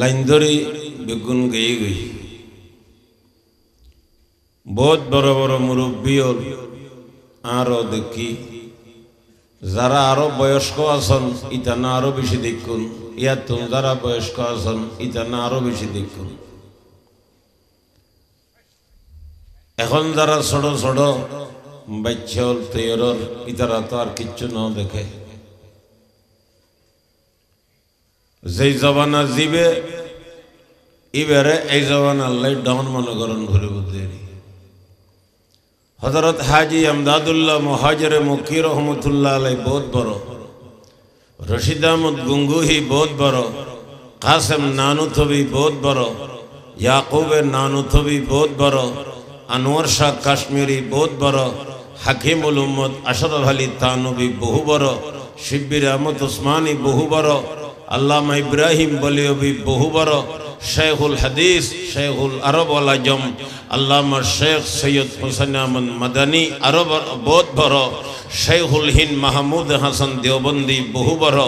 line ধরে বেগুন গেয়ে গই বহুত বড় বড় মুরব্বীও আরও দেখি যারা আরো বয়স্ক আছেন ইতানা আরো বেশি দেখুন ইয়ার তুম যারা বয়স্ক আছেন ইতানা আরো বেশি দেখুন এখন যারা ছোট ছোট বাচ্চা তেয়রর ইতারা তো আর কিচ্ছু না দেখে যেই জবানা জিবে ইবেরে এই লাই আল্লাহ মনে করেন করিব বুদ্ধি হজরত হাজি আমদাদুল্লাহ মহাজরে মকি রহমতুল্লাহ আলাই বহুত বড় রশিদ আহমদ গুঙ্গুহি বহুত বড় কাসেম নানুথবি বহুত বড় ইয়াকুবে নানুথবি বহুত বড় আনোয়ার শাহ কাশ্মীরি বহুত বড় হাকিমুল উম্মদ আসাদ আলী তানবি বহু বড় শিববির আহমদ ওসমানী বহু বড় আল্লামা ইব্রাহিম বলে অভি বহুবার শেখুল হাদিস শেখুল আরব আজম আল্লামা শেখ সৈয়দ হুসেন আহমদ মাদানী আরব বোধ বড় শেখুল হিন মাহমুদ হাসান দেওবন্দি বহু বড়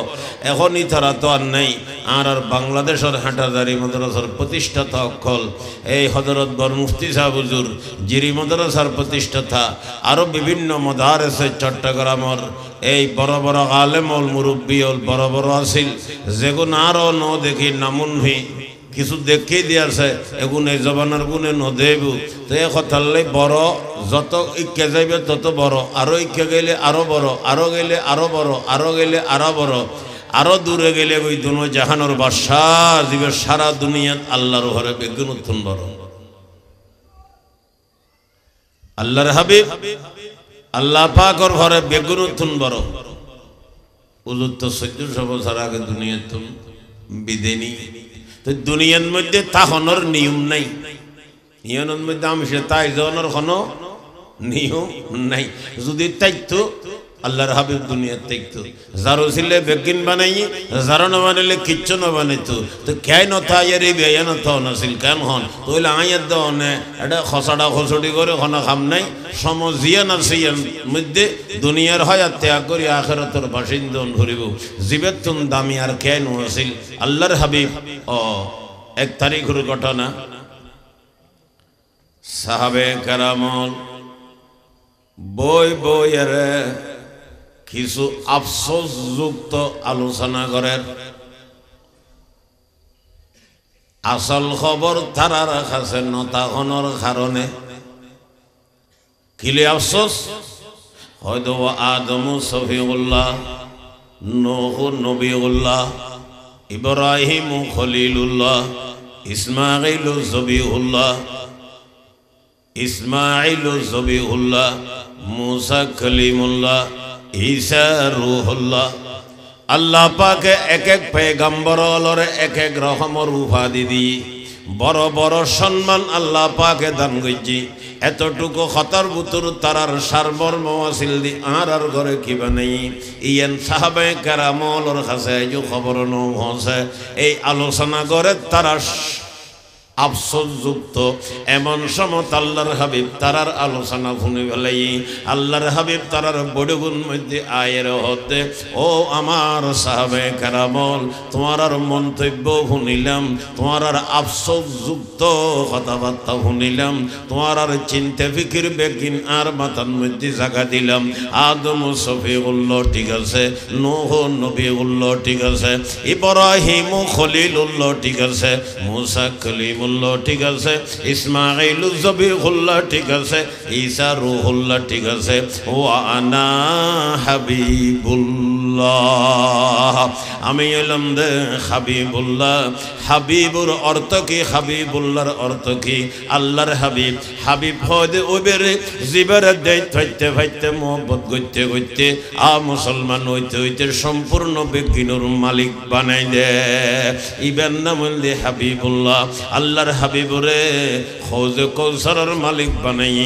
এখনই তারা তো আর নেই আর আর বাংলাদেশের হাঁটাদারি মাদ্রাসার প্রতিষ্ঠাতা অক্ষল এই হজরত বর মুফতি সাহাবুজুর জিরি মাদ্রাসার প্রতিষ্ঠাতা আরও বিভিন্ন মদারেসে চট্টগ্রামের এই বড় বড় আলেমল মুরব্বী বড় বড় আসিল যেগুন আরও ন দেখি নামুন কিছু দেখেই দিয়াছে আছে এই জবানার গুণে নদেব তো এ কথালে বড় যত ইকে যাইবে তত বড় আরও ইকে গেলে আরও বড় আরও গেলে আরও বড় আরও গেলে আরও বড় আরও দূরে গেলে ওই দু জাহানোর বাসা জীবের সারা দুনিয়াত আল্লাহর ঘরে বেগুন উত্তন বড় আল্লাহর হাবিব আল্লাহ পাকর ঘরে বেগুন উত্তন বড় উজুর তো সব সারা আগে দুনিয়া তুন বিদেনি দুনিয়ার মধ্যে তাহনর নিয়ম নাই নিয়মের মধ্যে আমি সে তাই জনের কোনো নিয়ম নাই যদি তাই তো আল্লাহর হাবিব দুনিয়া দেখতো যারো ছিলে বেকিন বানাই যারো না বানাইলে কিচ্ছু না বানাইতো তো কে নথা ইয়ার এই বেয়া নথা নাছিল কেন হন তো ওইলে আইয়ার দনে এটা খসাডা খসড়ি করে হনা খাম নাই সমজিয়া না মধ্যে দুনিয়ার হয় আর ত্যাগ করি আখেরাতর বাসিন্দন ধরিব জীবের তুম দামি আর খেয়াই নাছিল আল্লাহর হাবিব ও এক তারিখের ঘটনা সাহাবে কারামল বই বই আরে কিছু আফসোসযুক্ত আলোচনা করেন আসল খবর তারা রাখাছে নতাহনের কারণে কিলে আফসোস হয়তো আদম সফিউল্লাহ নহু নবীউল্লাহ ইব্রাহিম খলিলুল্লাহ ইসমাইল জবিউল্লাহ ইসমাইল জবিউল্লাহ মুসা খলিমুল্লাহ ঈসা আল্লাহ পাকে এক এক পেগম্বর অলরে এক এক রকমের উপাধি দিয়ে বড় বড় সম্মান আল্লাহ পাকে দান করছি এতটুকু হতার বুতুর তারার সারবর্ম আসিল দি আর আর ঘরে কিবা নেই ইয়েন সাহাবে কারামলর কাছে খবর নৌ হসে এই আলোচনা করে তারা আফসোসযুক্ত এমন সমত আল্লাহর হাবিব তারার আলোচনা শুনে গেলেই আল্লাহর হাবিব তারার বড়গুণ মধ্যে আয়ের হতে ও আমার সাহাবে কারামল তোমার আর মন্তব্য শুনিলাম তোমার আর আফসোসযুক্ত কথাবার্তা শুনিলাম তোমার আর চিন্তা ফিকির বেকিন আর মাথার মধ্যে জাগা দিলাম আদম সফি উল্ল ঠিক আছে নোহ নবী উল্ল ঠিক আছে ইব্রাহিম খলিল উল্ল ঠিক আছে মুসা খলিম জবিহুল্লাহ ঠিক আছে ইসমাইল জবিহুল্লাহ ঠিক আছে ঈসা রুহুল্লাহ ঠিক আছে ও আনা হাবিবুল্লাহ হাবিবুল্লাহ আমি এলাম দে হাবিবুল্লাহ হাবিবুর অর্থ কি হাবিবুল্লাহর অর্থ কি আল্লাহর হাবিব হাবিব হদে ওবেরে জীবের দেয় থাইতে ফাইতে মোহব্বত করতে করতে আ মুসলমান হইতে হইতে সম্পূর্ণ ব্যক্তিনুর মালিক বানাই দে ইবেন নাম হাবিবুল্লাহ আল্লাহর হাবিবুরে হৌজে কৌসারের মালিক বানাই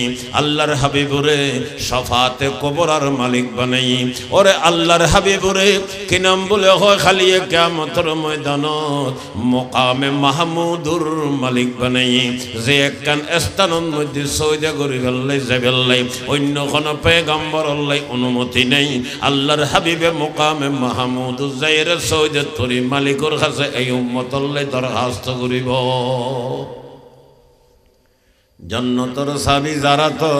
আল্লাহর হাবিবুরে সফাতে কবরার মালিক বানাই ওরে আল্লাহর হাবিবুরে কি নাম বলে হয় খালি কেমতর ময়দানত মোকামে মাহমুদুর মালিক বানাই যে একখান স্থানের মধ্যে সৌদে গরি গেল্লাই যাবেল্লাই অন্য কোনো পেগাম্বর অনুমতি নেই আল্লাহর হাবিবে মোকামে মাহমুদুর যাইরে সৌদে তরি মালিকর কাছে এই উম্মতল্লাই দরখাস্ত করিব জন্নতর সাবি যারা তো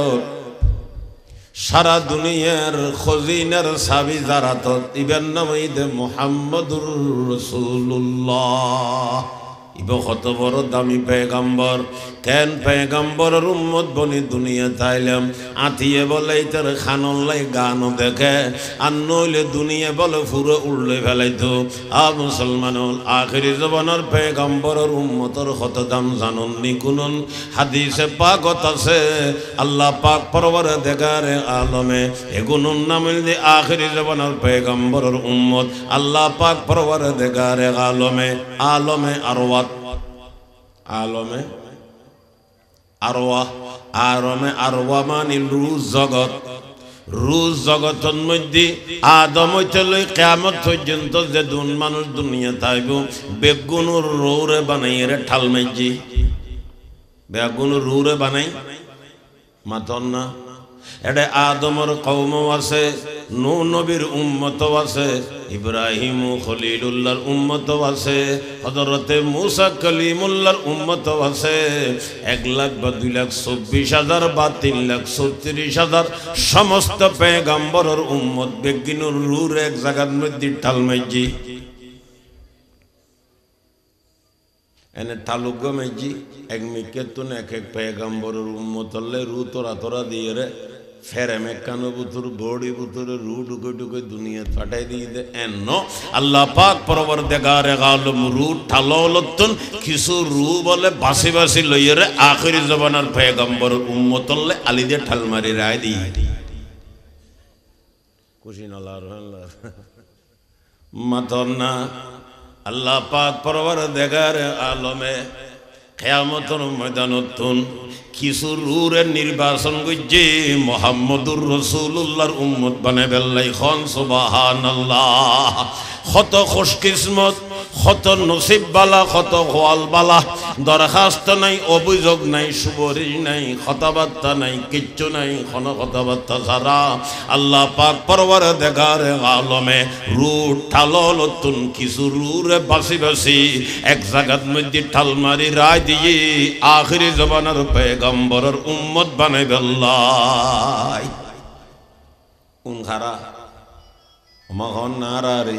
সারা দুনিয়ার খজিনার সাবি যারা তো ইবেন নামাইদ মোহাম্মদুর রসুল্লাহ ইব কত বড় দামি পেগাম্বর তেন পেগম্বর উম্মত বনি দুনিয়া তাইলাম আতিয়ে বলে তার খানল্লাই গান দেখে আর নইলে দুনিয়া বলে ফুরে উড়লে তো আ মুসলমান আখিরি জবানের পেগম্বর উম্মতর হত দাম জানুন নিকুনুন হাদিসে পাগত আছে আল্লাহ পাক পরবরে দেখারে আলমে এগুনুন নাম দি আখিরি জবানের পেগম্বরের উম্মত আল্লাহ পাক পরবরে দেখারে আলমে আলমে আর আলমে আরোয়া আরমে আরোয়া মানে রুজ জগৎ রুজ জগতের মধ্যে আদম হইতেলই কেয়ামত পর্যন্ত যে দুন মানুষ দুনিয়া থাকব বেগুনুর রৌরে বানাই রে ঠাল মেজি বেগুনুর রৌরে বানাই মাতন না এডে আদমর কৌম আছে নু নবীর উম্মত আছে ইব্রাহিম খলিলুল্লাহর উম্মত আছে হজরতে মুসা কলিমুল্লাহর উম্মত আছে এক লাখ বা দুই লাখ চব্বিশ হাজার বা তিন লাখ ছত্রিশ হাজার সমস্ত পেগাম্বরের উম্মত বেগিনুর রুর এক জায়গার মধ্যে ঠালমাইজি এনে তালুক মেজি এক মিকেতুন এক এক পেগাম্বরের উম্মত হলে রু তোরা তোরা দিয়ে রে ফেরে মেকানো বুথুর বড়ি বুথুরে রু ঢুকে ডুকে দুনিয়া ফাটাই দিয়ে দে এন আল্লাহ পাক পরবর দেগার গালম রু ঠালো কিছু রু বলে বাসি বাসি লইয়ে রে আখির জবানার ফেগম্বর উম্মতল্লে ঠাল মারি রায় দিয়ে খুশি হ্যাঁ, মাথর না আল্লাহ পাক পরবর আলমে কেয়ামতর ময়দানতুন কিছু রুরের নির্বাচন করছে মোহাম্মদুর রসুল্লাহর উম্মত বানাবেল্লাই খন সুবাহান আল্লাহ হত খুশকিসমত হত বালা হত বালা দরখাস্ত নাই অভিযোগ নাই সুবরি নাই কথাবার্তা নাই কিচ্ছু নাই কোনো কথাবার্তা সারা আল্লাহ পাক পরবার দেখার আলমে রু ঠাল নতুন কিছু রুরে বাসি বাসি এক জাগাত মধ্যে ঠাল মারি রায় দিয়ে আখিরি জবানের পেগম্বরের উম্মত বানাই বেল্লাই উন খারা আমার নারা রে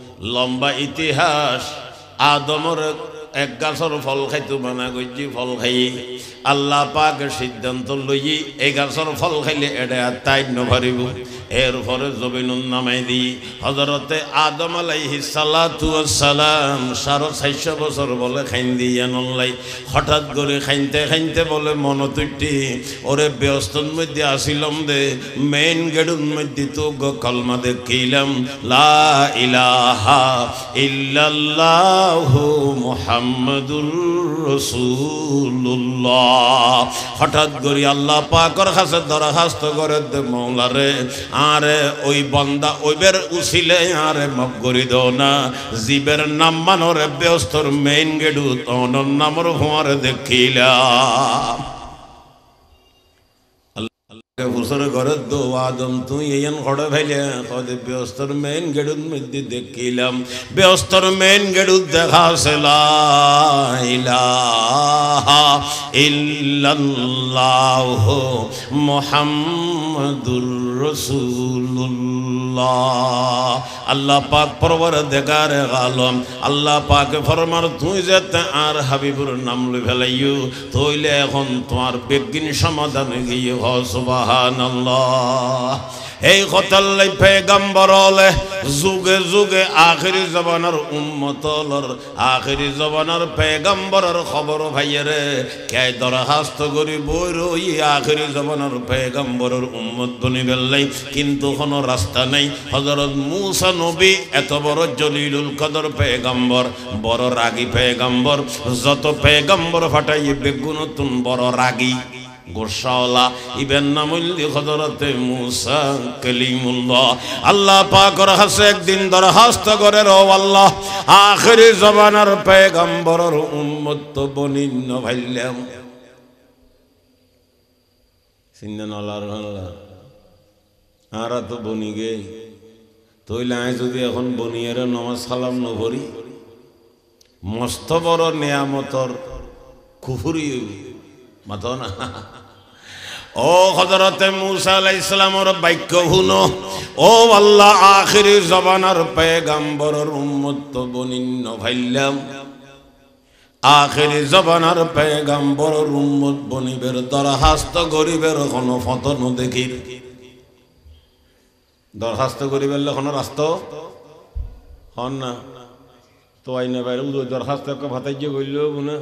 লম্বা ইতিহাস আদমর এক গাছর ফল খাইতো মানা গজি ফল খাই আল্লাহ পাক সিদ্ধান্ত লই এই গাছর ফল খাইলে এটা তাই নভারিব এরপরে জবিনুন নামাই দি হজরতে আদম আলাইহি সালাতু সালাম সারো চারশো বছর বলে খাইন দিয়ে নল্লাই হঠাৎ করে খাইনতে খাইনতে বলে মনতুটি ওরে ব্যস্তর মধ্যে আসিলাম দে মেইন গেডুন মধ্যে তো কলমা দেখিলাম লা ইলাহা ইল্লাল্লাহু মুহাম্মাদুর রসুল্লাহ হঠাৎ করে আল্লাহ পাকর কাছে দরখাস্ত করে দে মৌলারে আরে ওই বন্দা ওইবের উসিলে আরে মাফ করি দো না জীবের নাম মানোর ব্যস্তর মেইন গেডু তন নামর হোয়ার দেখিলা তুই কদে দেখিলাম ব্যস্তর মেন গেডু দেখা সেলা ইলাহা মোহাম্মদুর রসুল্লাহ আল্লাহ পাক পরবর দেগার আলম আল্লাহ পাক ফরমার তুই যে আর হাবিবুর নাম লই ফেলাইও তইলে এখন তোমার বেগিন সমাধান গিয়ে হসবাহান আল্লাহ এই কথাল্লাই পেগম্বরলে যুগে যুগে আখেরি জবানার উন্মতলর আখেরি জবানার পেগম্বরের খবর ভাইয়েরে কে দরখাস্ত করি বই রই আখেরি জবানার পেগম্বরের উন্মত বনি বেল্লাই কিন্তু কোনো রাস্তা নেই হজরত মুসা নবী এত বড় জলিলুল কদর পেগম্বর বড় রাগি পেগম্বর যত পেগম্বর ফাটাই তুন বড় রাগি গোসাওলা ইবেন নামুল্লি হজরতে মুসা কলিমুল্লাহ আল্লাহ পাকর হাসে একদিন দরখাস্ত করে রো আল্লাহ আখরি জমানার পেগম্বরর উন্মত্ত বনিন্ন ভাইল্যাম সিন্দেন আল্লাহ আরা তো বনি গে তইলে আয় যদি এখন বনিয়ের নমাজ সালাম নভরি মস্ত বড় নিয়ামতর কুফুরি মাত না ও হজরতে মুসা আলাই ইসলামর বাক্য হুন ও আল্লাহ আখির জবানার পেগাম্বরর উম্মত বনিন্ন ভাইল্লাম আখির জবানার পেগাম্বরর উম্মত বনিবের দরহাস্ত গরিবের কোন ফতন দেখি দরহাস্ত গরিবের কোন রাস্ত হন না তো আইনে বাইরে দরখাস্ত ভাতাইজ্য করলেও না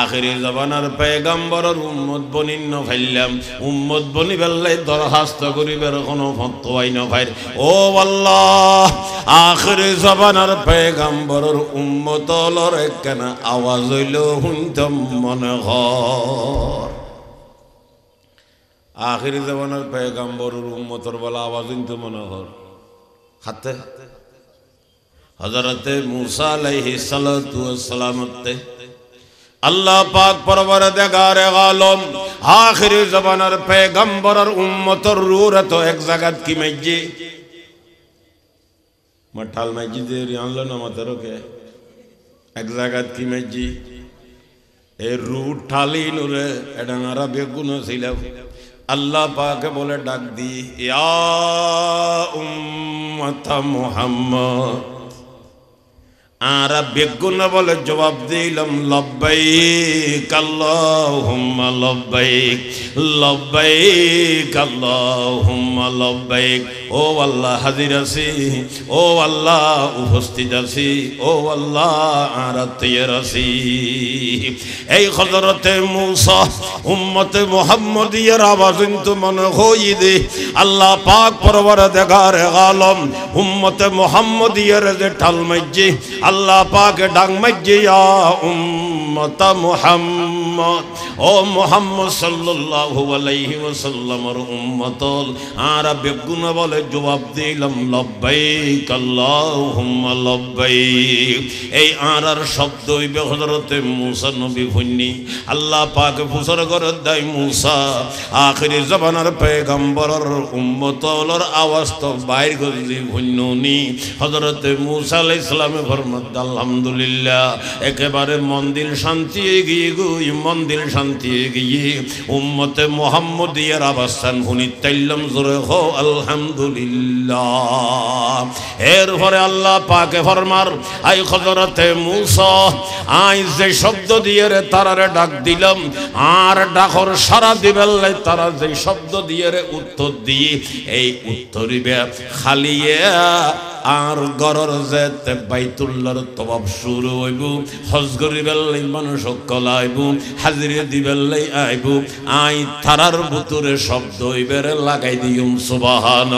আখেরি জবানার পেগম্বরের উম্মত বনিন ফাইলাম উম্মত বনি ফেললে দরখাস্ত করিবার কোনো ফতোয়াই নফাইর ও আল্লাহ আখেরি জবানার পেগম্বরের উম্মত লর একখানা আওয়াজ হইল শুনতাম মনে ঘর আখেরি জবানার পেগম্বরের উম্মতর বলা আওয়াজ শুনতো মনে ঘর হাতে হজরতে মুসা আলাইহি সালাতু ওয়াস সালামতে আল্লাহ পাক পরবর দেগার আলম আখির জমানার পেগম্বরের উম্মতর রূর তো এক জাগাত কি মেজি মঠাল মেজি দে আনল না মাতারকে এক জাগাত কি মেজি এ রূর ঠালি নুরে এডাঙারা বেগুন ছিল আল্লাহ পাকে বলে ডাক দি ইয়া উম্মত মুহাম্মদ আর বেগুন বলে জবাব দিলাম লব্বাই হুম লব্বাই লব্বাই হুম লব্বাই ও আল্লাহ হাজির আছি ও আল্লাহ উপস্থিত আছি ও আল্লাহ আরাতের আছি এই হজরতে মুসা উম্মতে মোহাম্মদিয়ার আওয়াজ কিন্তু মনে হই দে আল্লাহ পাক পরবার দেখার আলম উম্মতে মোহাম্মদিয়ার যে ঠাল মাইজি আল্লাহ পাক ডাং মাইজিয়া উম্মত মোহাম্মদ ও মোহাম্মদ সাল্লাল্লাহু আলাইহি ওয়াসাল্লামর উম্মতল আর বেগুনা বলে জবাব দিলাম লব্বাইক আল্লাহুম্মা লব্বাইক এই আরার শব্দ ওই হজরতে মুসা নবী হইনি আল্লাহ পাক ফুসর করে দাই মুসা আখিরি জবানার পেগম্বরর উম্মতলর আওয়াজ তো বাইর করলি ভুন্নুনি হযরতে মুসা আলাই ইসলামে ফরমদ আলহামদুলিল্লাহ একেবারে মন্দির শান্তি গিয়ে গুই মন্দির শান্তি গিয়ে উম্মতে মুহাম্মদিয়ার আবাসন ভুনি তাইলাম জোরে হো আলহামদুলিল্লাহ আলহামদুলিল্লাহ এরপরে আল্লাহ পাকে ফরমার আই হজরতে মুসা আই যে শব্দ দিয়ে রে তারারে ডাক দিলাম আর ডাকর সারা দিবেল্লাই তারা যে শব্দ দিয়ে রে উত্তর দিয়ে এই উত্তরিবে খালিয়া আর গরর যেতে বাইতুল্লার তবাব শুরু হইব হজ করিবেল্লাই মানুষ কল আইব হাজিরে দিবেল্লাই আইব আই থারার বুতুরে শব্দ ইবেরে লাগাই দিউম সুবাহান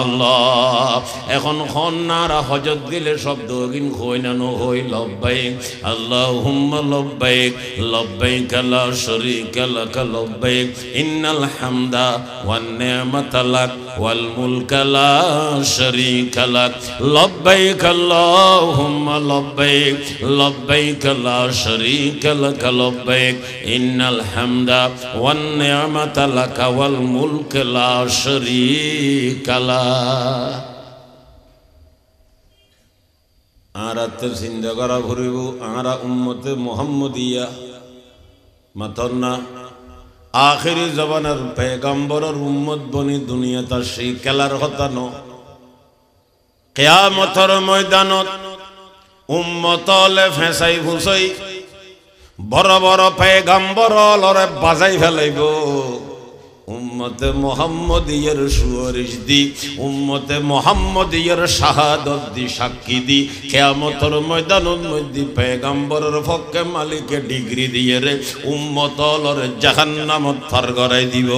এখন খন্নারা হজত দিলে শব্দ কিন হই না নহই লব্বাইক আল্লাহ হুম্মা লব্বাইক লব্বাইক লা শরীক লাক লব্বাইক ইন্নাল হামদা ওয়ান নি'মাতা লাক والملك لا شريك لك لبيك اللهم لبيك لبيك لا شريك لك لبيك إن الحمد والنعمة لك والملك لا شريك لك আরাতের চিন্তা করা ঘুরিব আরা উম্মতে মোহাম্মদিয়া মাথর না আখেরি জবানের পেগম্বরের উম্মত বনি দুনিয়াতা সেই খেলার হতানো কেয়ামতর ময়দানত উম্মতলে ফেঁসাই ভুসাই বড় বড় পেগম্বর লরে বাজাই ফেলাইব উম্মতে মোহাম্মদিয়ার সুয়ারিশ দি উম্মতে মোহাম্মদিয়ার শাহাদত দি সাক্ষী দি কেয়ামতর ময়দানত মধ্যে পেগাম্বরের পক্ষে মালিকে ডিগ্রি দিয়ে রে উম্মতলর জাহান্নামত ফার গড়াই দিব